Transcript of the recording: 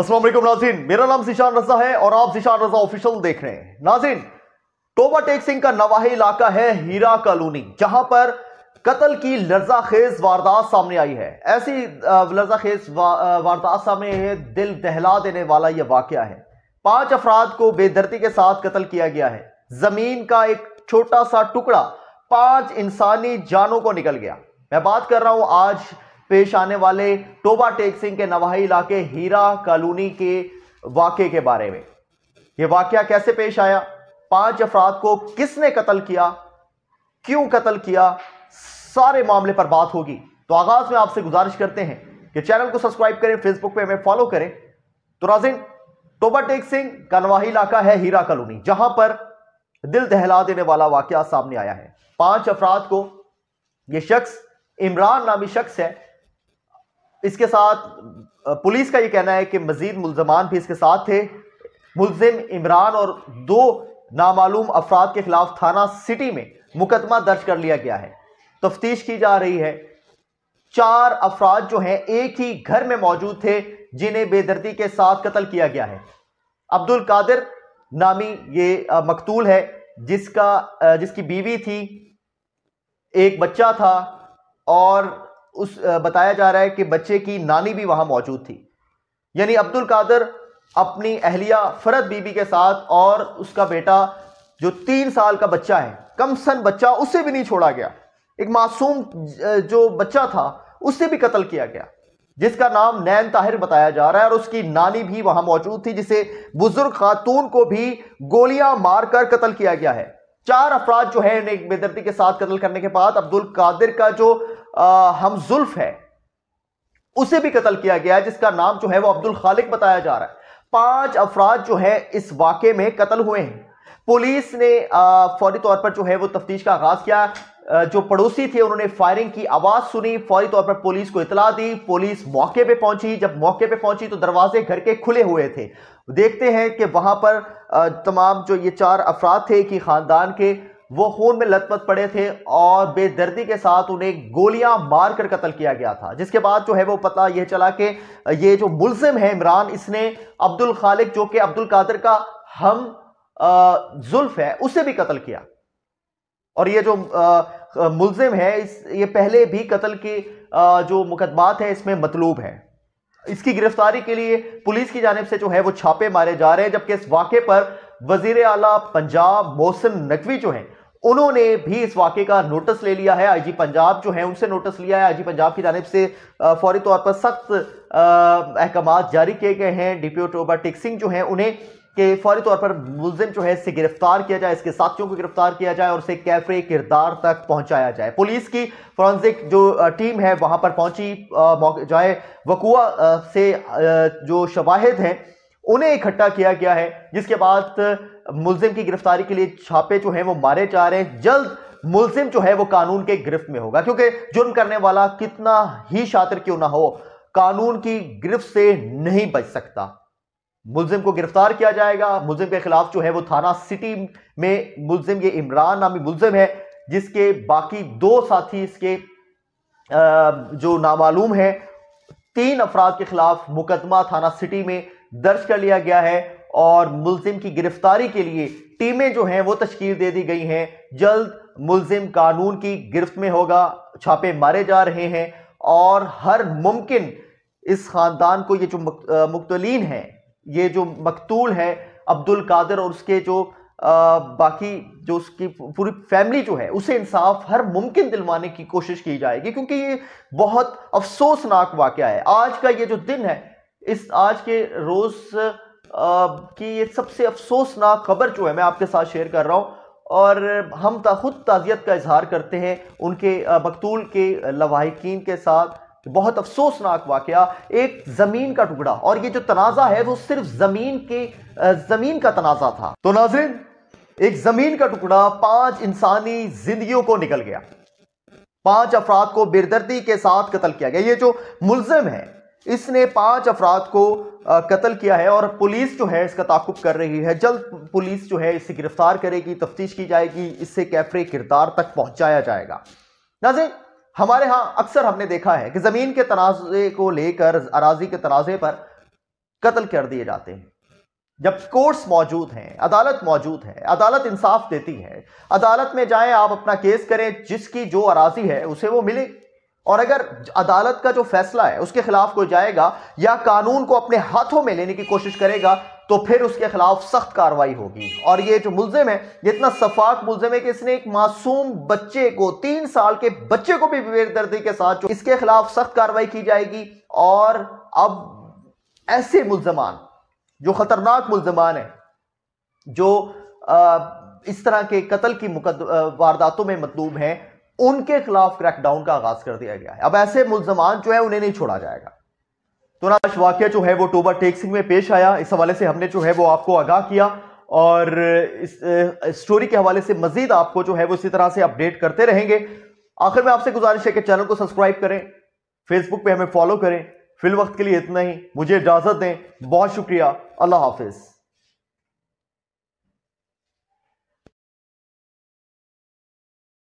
असलम नाजिन मेरा नाम शिशान रजा है और आप शिशान रजा ऑफिशियल देख रहे हैं नाजिन टोबा टेक सिंह का नवाही इलाका है हीरा कॉलोनी जहां पर कत्ल की लर्जा खेज वारदात सामने आई है ऐसी लर्जा खेज वारदात सामने है दिल दहला देने वाला यह वाक्य है पांच अफराद को बेदर्दी के साथ कत्ल किया गया है जमीन का एक छोटा सा टुकड़ा पांच इंसानी जानों को निकल गया मैं बात कर रहा हूं आज पेश आने वाले टोबा टेक सिंह के नवाही इलाके हीरा कॉलोनी के वाक्य के बारे में यह वाक्य कैसे पेश आया पांच अफराद को किसने कत्ल किया क्यों कत्ल किया सारे मामले पर बात होगी तो आगाज में आपसे गुजारिश करते हैं कि चैनल को सब्सक्राइब करें फेसबुक पे हमें फॉलो करें तो राजिन टोबा टेक सिंह का नवाही इलाका है हीरा कॉलोनी जहां पर दिल दहला देने वाला वाक्य सामने आया है पांच अफराद को यह शख्स इमरान नामी शख्स है इसके साथ पुलिस का ये कहना है कि मजीद मुलजमान भी इसके साथ थे मुलजिम इमरान और दो नामालूम अफराद के खिलाफ थाना सिटी में मुकदमा दर्ज कर लिया गया है तफ्तीश की जा रही है चार अफराद जो हैं एक ही घर में मौजूद थे जिन्हें बेदर्दी के साथ कत्ल किया गया है अब्दुल कादिर नामी ये मकतूल है जिसका जिसकी बीवी थी एक बच्चा था और उस बताया जा रहा है कि बच्चे की नानी भी वहां मौजूद थी यानी अब्दुल कादर अपनी अहलिया फरद बीबी के साथ और उसका बेटा जो तीन साल का बच्चा है कम सन बच्चा उसे भी नहीं छोड़ा गया एक मासूम जो बच्चा था उसे भी कत्ल किया गया जिसका नाम नैन ताहिर बताया जा रहा है और उसकी नानी भी वहां मौजूद थी जिसे बुजुर्ग खातून को भी गोलियां मारकर कत्ल किया गया है चार अफराद जो है बेदर्दी के साथ कत्ल करने के बाद अब्दुल कादिर का जो जुल्फ है उसे भी कत्ल किया गया है जिसका नाम जो है वो अब्दुल खालिक बताया जा रहा है पांच अफराद जो है इस वाक़े में कत्ल हुए हैं पुलिस ने फौरी तौर पर जो है वो तफ्तीश का आगाज किया जो पड़ोसी थे उन्होंने फायरिंग की आवाज़ सुनी फौरी तौर पर पुलिस को इतला दी पुलिस मौके पे पहुंची जब मौके पे पहुंची तो दरवाजे घर के खुले हुए थे देखते हैं कि वहां पर तमाम जो ये चार अफराद थे कि खानदान के वो खून में लतपत पड़े थे और बेदर्दी के साथ उन्हें गोलियां मारकर कत्ल किया गया था जिसके बाद जो है वो पता यह चला कि ये जो मुलजिम है इमरान इसने अब्दुल खालिक जो कि अब्दुल कादर का हम जुल्फ है उसे भी कत्ल किया और ये जो मुलजिम है इस ये पहले भी कत्ल की जो मुकदमात है इसमें मतलूब है इसकी गिरफ्तारी के लिए पुलिस की जानब से जो है वो छापे मारे जा रहे हैं जबकि इस वाक़े पर वजीर अला पंजाब मोहसिन नकवी जो हैं उन्होंने भी इस वाक्य का नोटिस ले लिया है आईजी पंजाब जो है उनसे नोटिस लिया है आईजी पंजाब की जानब से फौरी तौर पर सख्त अहकाम जारी किए गए हैं डीपीओ टोबा टिक सिंह जो हैं उन्हें कि फौरी तौर पर मुलजिम जो है इससे गिरफ्तार किया जाए इसके साथियों को गिरफ्तार किया जाए और उसे कैफे किरदार तक पहुंचाया जाए पुलिस की फॉरेंसिक जो टीम है वहां पर पहुंची जो है वकुआ से जो शवाहिद हैं उन्हें इकट्ठा किया गया है जिसके बाद मुलजिम की गिरफ्तारी के लिए छापे जो हैं वो मारे जा रहे हैं जल्द मुलजिम जो है वो कानून के गिरफ्त में होगा क्योंकि जुर्म करने वाला कितना ही शातिर क्यों ना हो कानून की गिरफ्त से नहीं बच सकता मुलजिम को गिरफ्तार किया जाएगा मुलजिम के खिलाफ जो है वो थाना सिटी में मुलजिम ये इमरान नामी मुलजिम है जिसके बाकी दो साथी इसके जो नामालूम है तीन अफराद के खिलाफ मुकदमा थाना सिटी में दर्ज कर लिया गया है और मुलजिम की गिरफ्तारी के लिए टीमें जो हैं वो तश्कील दे दी गई हैं जल्द मुलजिम कानून की गिरफ्त में होगा छापे मारे जा रहे हैं और हर मुमकिन इस खानदान को ये जो मुक्तलिन है ये जो मकतूल है अब्दुल कादर और उसके जो आ, बाकी जो उसकी पूरी फैमिली जो है उसे इंसाफ हर मुमकिन दिलवाने की कोशिश की जाएगी क्योंकि ये बहुत अफसोसनाक वाक़ है आज का ये जो दिन है इस आज के रोज की ये सबसे अफसोसनाक खबर जो है मैं आपके साथ शेयर कर रहा हूँ और हम ता खुद ताज़ियत का इजहार करते हैं उनके मकतूल के लवाहिकीन के साथ बहुत अफसोसनाक वाक़ एक ज़मीन का टुकड़ा और ये जो तनाज़ा है वो सिर्फ ज़मीन के ज़मीन का तनाज़ा था तो नाजिन एक ज़मीन का टुकड़ा पांच इंसानी जिंदगियों को निकल गया पांच अफराद को बेदर्दी के साथ कत्ल किया गया ये जो मुलजम है इसने पांच अफराद को कत्ल किया है और पुलिस जो है इसका ताकुब कर रही है जल्द पुलिस जो है इसे गिरफ्तार करेगी तफ्तीश की जाएगी इससे कैफरे किरदार तक पहुंचाया जाएगा नाजिन हमारे यहाँ अक्सर हमने देखा है कि ज़मीन के तनाज़े को लेकर अराजी के तनाज़े पर कत्ल कर दिए जाते हैं जब कोर्ट्स मौजूद हैं अदालत मौजूद है अदालत इंसाफ देती है अदालत में जाएं आप अपना केस करें जिसकी जो अराजी है उसे वो मिले और अगर अदालत का जो फैसला है उसके खिलाफ कोई जाएगा या कानून को अपने हाथों में लेने की कोशिश करेगा तो फिर उसके खिलाफ सख्त कार्रवाई होगी और ये जो मुलजिम है इतना सफाक मुलजिम है कि इसने एक मासूम बच्चे को तीन साल के बच्चे को भी दर्दी के साथ इसके खिलाफ सख्त कार्रवाई की जाएगी और अब ऐसे मुलजमान जो खतरनाक मुलजमान है जो आ, इस तरह के कत्ल की वारदातों में मतलूब हैं उनके खिलाफ क्रैकडाउन का आगाज कर दिया गया है अब ऐसे मुलजमान जो है उन्हें नहीं छोड़ा जाएगा तो नाश वाक्य जो है वो टोबर टेक सिंह में पेश आया इस हवाले से हमने जो है वो आपको आगाह किया और इस स्टोरी के हवाले से मजीद आपको जो है वो इसी तरह से अपडेट करते रहेंगे आखिर में आपसे गुजारिश है कि चैनल को सब्सक्राइब करें फेसबुक पे हमें फॉलो करें फिल वक्त के लिए इतना ही मुझे इजाजत दें बहुत शुक्रिया अल्लाह हाफिज़